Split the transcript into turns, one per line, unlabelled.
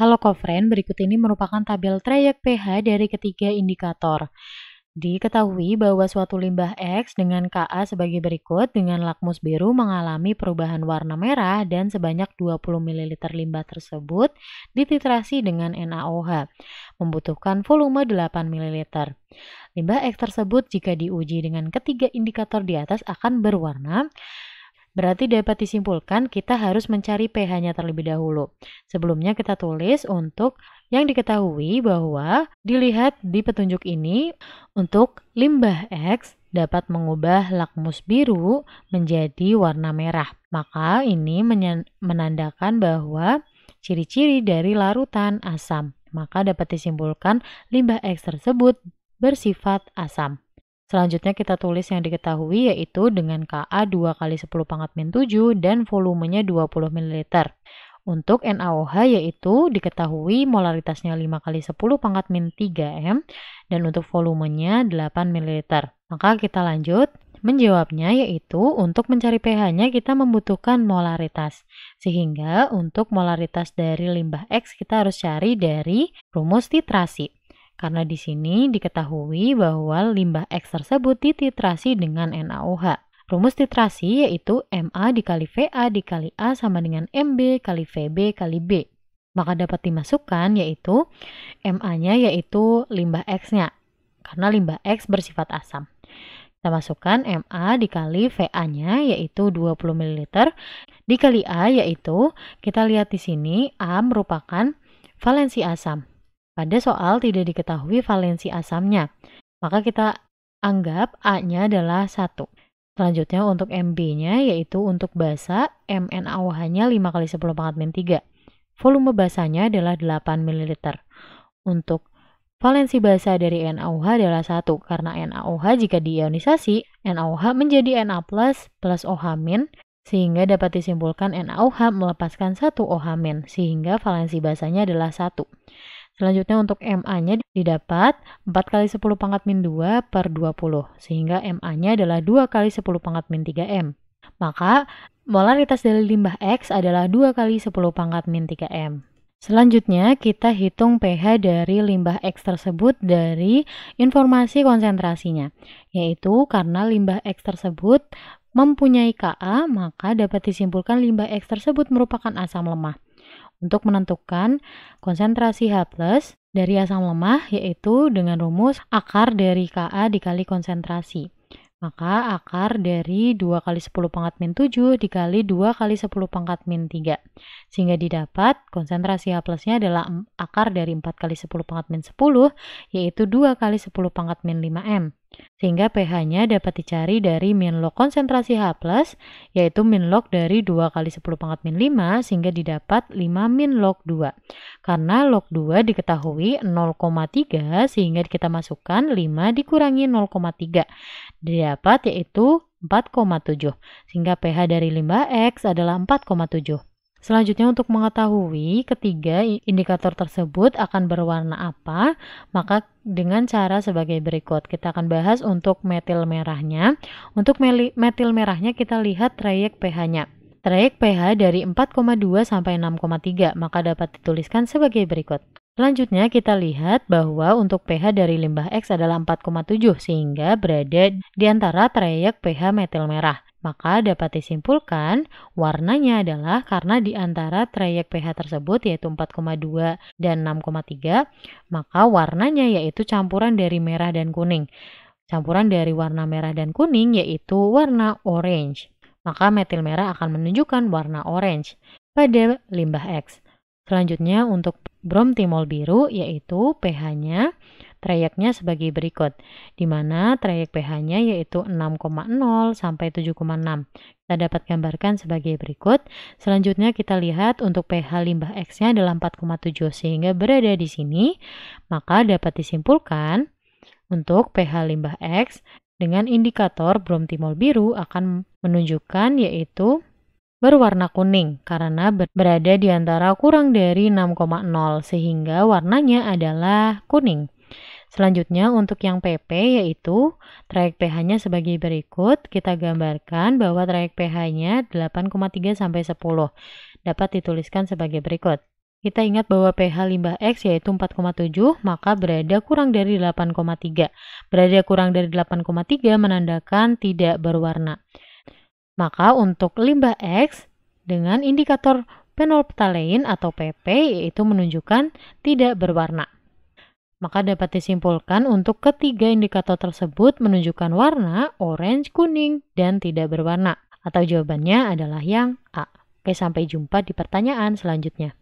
Halo Kofren, berikut ini merupakan tabel trayek pH dari ketiga indikator. Diketahui bahwa suatu limbah X dengan Ka sebagai berikut dengan lakmus biru mengalami perubahan warna merah dan sebanyak 20 ml limbah tersebut dititrasi dengan NaOH, membutuhkan volume 8 ml. Limbah X tersebut jika diuji dengan ketiga indikator di atas akan berwarna Berarti dapat disimpulkan kita harus mencari pH-nya terlebih dahulu. Sebelumnya kita tulis untuk yang diketahui bahwa dilihat di petunjuk ini untuk limbah X dapat mengubah lakmus biru menjadi warna merah. Maka ini menandakan bahwa ciri-ciri dari larutan asam. Maka dapat disimpulkan limbah X tersebut bersifat asam. Selanjutnya kita tulis yang diketahui yaitu dengan KA 2 kali 10 pangkat min 7 dan volumenya 20 ml. Untuk NaOH yaitu diketahui molaritasnya 5 kali 10 pangkat min 3 M dan untuk volumenya 8 ml. Maka kita lanjut. Menjawabnya yaitu untuk mencari pH-nya kita membutuhkan molaritas. Sehingga untuk molaritas dari limbah X kita harus cari dari rumus titrasi. Karena di sini diketahui bahwa limbah X tersebut dititrasi dengan NaOH. Rumus titrasi yaitu MA dikali VA dikali A sama dengan MB kali VB kali B. Maka dapat dimasukkan yaitu MA-nya yaitu limbah X-nya. Karena limbah X bersifat asam. Kita masukkan MA dikali VA-nya yaitu 20 ml dikali A yaitu kita lihat di sini A merupakan valensi asam. Pada soal tidak diketahui valensi asamnya, maka kita anggap A-nya adalah 1. Selanjutnya untuk MB-nya yaitu untuk basa mnoh nya 5 kali 10 pangkat min 3. Volume basanya adalah 8 ml. Untuk Valensi basa dari NaOH adalah 1 karena NaOH jika diionisasi, NaOH menjadi Na+, plus OH-, sehingga dapat disimpulkan NaOH melepaskan 1 OH-, sehingga valensi basanya adalah 1. Selanjutnya untuk MA-nya didapat 4 kali 10 pangkat min 2 per 20, sehingga MA-nya adalah 2 kali 10 pangkat min 3 M. Maka molaritas dari limbah X adalah 2 kali 10 pangkat min 3 M. Selanjutnya, kita hitung pH dari limbah X tersebut dari informasi konsentrasinya, yaitu karena limbah X tersebut mempunyai Ka, maka dapat disimpulkan limbah X tersebut merupakan asam lemah untuk menentukan konsentrasi H+ dari asam lemah yaitu dengan rumus akar dari Ka dikali konsentrasi. Maka akar dari 2 kali 10 pangkat min 7 dikali 2 kali 10 pangkat min 3. Sehingga didapat konsentrasi H plusnya adalah akar dari 4 kali 10 pangkat min 10 yaitu 2 kali 10 pangkat min 5M. Sehingga pH-nya dapat dicari dari min log konsentrasi H+, yaitu min log dari 2 kali 10 pangkat min 5, sehingga didapat 5 min log 2. Karena log 2 diketahui 0,3, sehingga kita masukkan 5 dikurangi 0,3. Didapat yaitu 4,7, sehingga pH dari limbah X adalah 4,7. Selanjutnya untuk mengetahui ketiga indikator tersebut akan berwarna apa, maka dengan cara sebagai berikut. Kita akan bahas untuk metil merahnya. Untuk metil merahnya kita lihat trayek pH-nya. Trayek pH dari 4,2 sampai 6,3, maka dapat dituliskan sebagai berikut. Selanjutnya kita lihat bahwa untuk pH dari limbah X adalah 4,7 sehingga berada di antara trayek pH metil merah. Maka dapat disimpulkan warnanya adalah karena di antara trayek pH tersebut yaitu 4,2 dan 6,3 maka warnanya yaitu campuran dari merah dan kuning. Campuran dari warna merah dan kuning yaitu warna orange. Maka metil merah akan menunjukkan warna orange pada limbah X. Selanjutnya untuk bromtimol biru yaitu pH-nya trayeknya sebagai berikut, di mana trayek pH-nya yaitu 6,0 sampai 7,6. Kita dapat gambarkan sebagai berikut. Selanjutnya kita lihat untuk pH limbah X-nya adalah 4,7 sehingga berada di sini, maka dapat disimpulkan untuk pH limbah X dengan indikator bromtimol biru akan menunjukkan yaitu berwarna kuning karena berada di antara kurang dari 6,0 sehingga warnanya adalah kuning. Selanjutnya untuk yang PP yaitu trayek pH-nya sebagai berikut. Kita gambarkan bahwa trayek pH-nya 8,3 sampai 10 dapat dituliskan sebagai berikut. Kita ingat bahwa pH limbah X yaitu 4,7, maka berada kurang dari 8,3. Berada kurang dari 8,3 menandakan tidak berwarna. Maka untuk limbah X dengan indikator penolptalein atau PP yaitu menunjukkan tidak berwarna. Maka dapat disimpulkan untuk ketiga indikator tersebut menunjukkan warna orange, kuning, dan tidak berwarna. Atau jawabannya adalah yang A. Oke, sampai jumpa di pertanyaan selanjutnya.